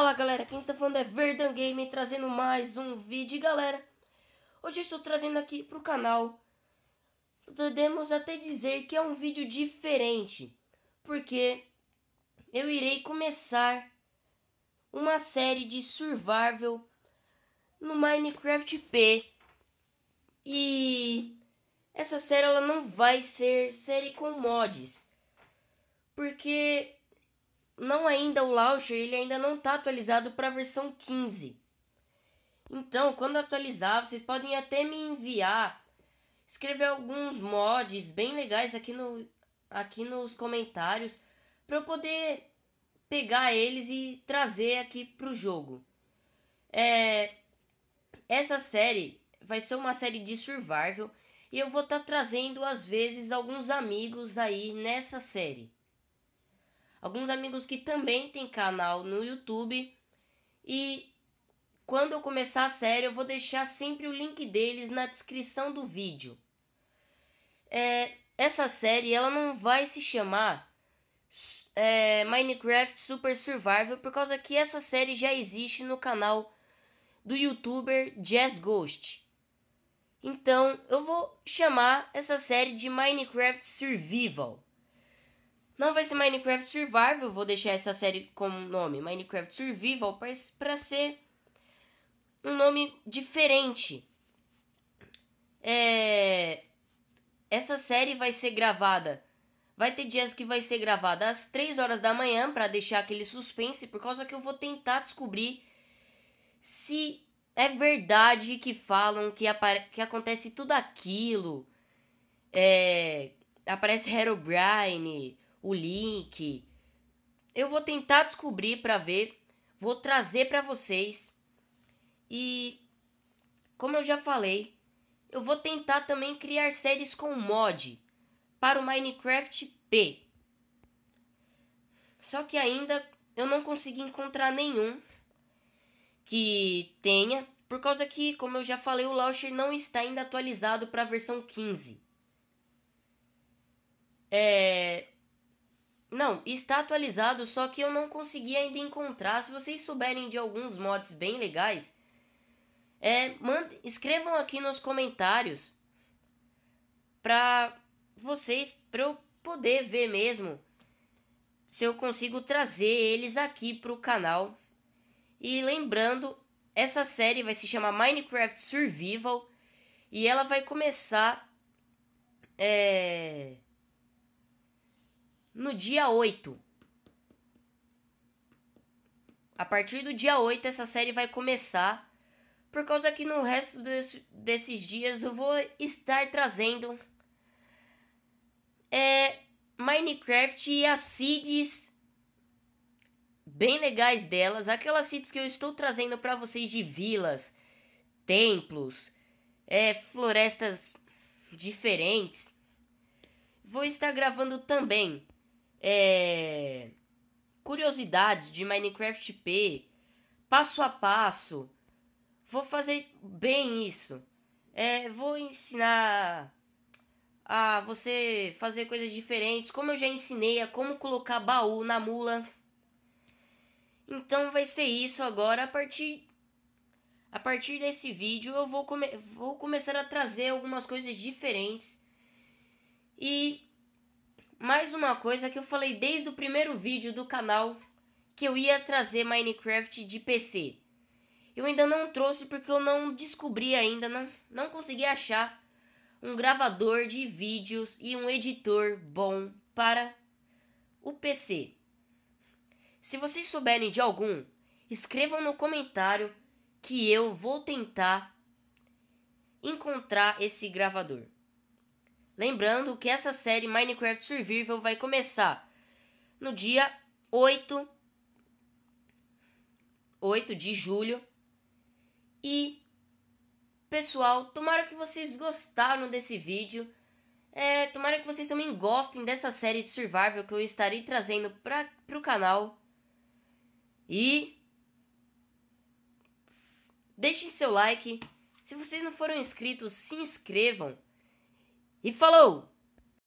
Fala galera, quem está falando é Verdan Game trazendo mais um vídeo. E, galera, hoje eu estou trazendo aqui para o canal. Podemos até dizer que é um vídeo diferente, porque eu irei começar uma série de survival no Minecraft P. E essa série ela não vai ser série com mods, porque não ainda o launcher, ele ainda não está atualizado para a versão 15. Então, quando atualizar, vocês podem até me enviar, escrever alguns mods bem legais aqui, no, aqui nos comentários para eu poder pegar eles e trazer aqui pro jogo. É, essa série vai ser uma série de survival e eu vou estar tá trazendo às vezes alguns amigos aí nessa série alguns amigos que também têm canal no YouTube. E quando eu começar a série, eu vou deixar sempre o link deles na descrição do vídeo. É, essa série ela não vai se chamar é, Minecraft Super Survival por causa que essa série já existe no canal do youtuber Jazz Ghost. Então eu vou chamar essa série de Minecraft Survival. Não vai ser Minecraft Survival, vou deixar essa série como nome Minecraft Survival para ser um nome diferente. É... Essa série vai ser gravada. Vai ter dias que vai ser gravada às 3 horas da manhã para deixar aquele suspense, por causa que eu vou tentar descobrir se é verdade que falam que, que acontece tudo aquilo. É... Aparece Herobrine, o link. Eu vou tentar descobrir para ver, vou trazer para vocês. E como eu já falei, eu vou tentar também criar séries com mod para o Minecraft P. Só que ainda eu não consegui encontrar nenhum que tenha, por causa que, como eu já falei, o launcher não está ainda atualizado para a versão 15. É, não, está atualizado, só que eu não consegui ainda encontrar. Se vocês souberem de alguns mods bem legais, é, manda, escrevam aqui nos comentários para vocês, para eu poder ver mesmo se eu consigo trazer eles aqui para o canal. E lembrando, essa série vai se chamar Minecraft Survival e ela vai começar. É no dia 8. A partir do dia 8 essa série vai começar. Por causa que no resto desse, desses dias eu vou estar trazendo é, Minecraft e as seeds bem legais delas, aquelas seeds que eu estou trazendo para vocês de vilas, templos, é, florestas diferentes. Vou estar gravando também é, curiosidades de Minecraft P, passo a passo. Vou fazer bem isso. É, vou ensinar a você fazer coisas diferentes, como eu já ensinei a como colocar baú na mula. Então vai ser isso agora a partir a partir desse vídeo eu vou, come vou começar a trazer algumas coisas diferentes e mais uma coisa que eu falei desde o primeiro vídeo do canal que eu ia trazer Minecraft de PC. Eu ainda não trouxe porque eu não descobri ainda, não, não consegui achar um gravador de vídeos e um editor bom para o PC. Se vocês souberem de algum, escrevam no comentário que eu vou tentar encontrar esse gravador. Lembrando que essa série Minecraft Survival vai começar no dia 8, 8 de julho. E, pessoal, tomara que vocês gostaram desse vídeo. É, tomara que vocês também gostem dessa série de Survival que eu estarei trazendo para o canal. E deixem seu like. Se vocês não foram inscritos, se inscrevam e falou!